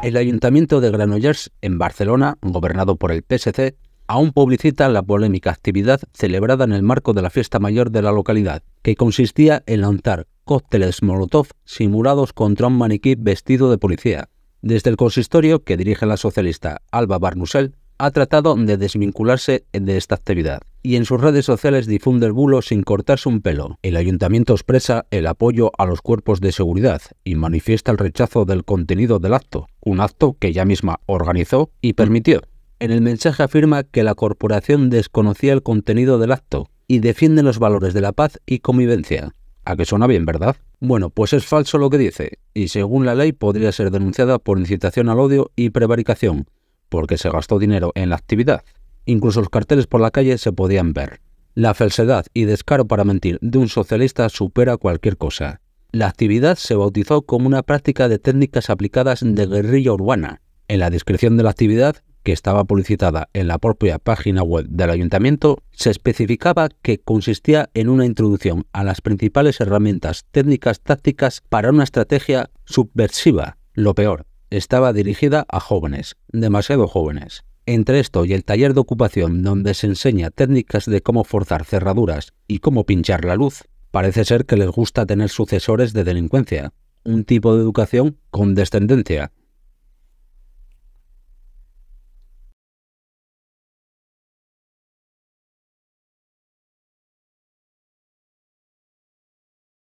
El Ayuntamiento de Granollers, en Barcelona, gobernado por el PSC, aún publicita la polémica actividad celebrada en el marco de la fiesta mayor de la localidad, que consistía en lanzar cócteles Molotov simulados contra un maniquí vestido de policía. Desde el consistorio que dirige la socialista Alba Barnusel, ha tratado de desvincularse de esta actividad y en sus redes sociales difunde el bulo sin cortarse un pelo. El ayuntamiento expresa el apoyo a los cuerpos de seguridad y manifiesta el rechazo del contenido del acto, un acto que ella misma organizó y permitió. En el mensaje afirma que la corporación desconocía el contenido del acto y defiende los valores de la paz y convivencia. ¿A que suena bien, verdad? Bueno, pues es falso lo que dice, y según la ley podría ser denunciada por incitación al odio y prevaricación, porque se gastó dinero en la actividad. Incluso los carteles por la calle se podían ver. La falsedad y descaro para mentir de un socialista supera cualquier cosa. La actividad se bautizó como una práctica de técnicas aplicadas de guerrilla urbana. En la descripción de la actividad, que estaba publicitada en la propia página web del ayuntamiento, se especificaba que consistía en una introducción a las principales herramientas técnicas tácticas para una estrategia subversiva. Lo peor, estaba dirigida a jóvenes, demasiado jóvenes. Entre esto y el taller de ocupación donde se enseña técnicas de cómo forzar cerraduras y cómo pinchar la luz, parece ser que les gusta tener sucesores de delincuencia, un tipo de educación con descendencia,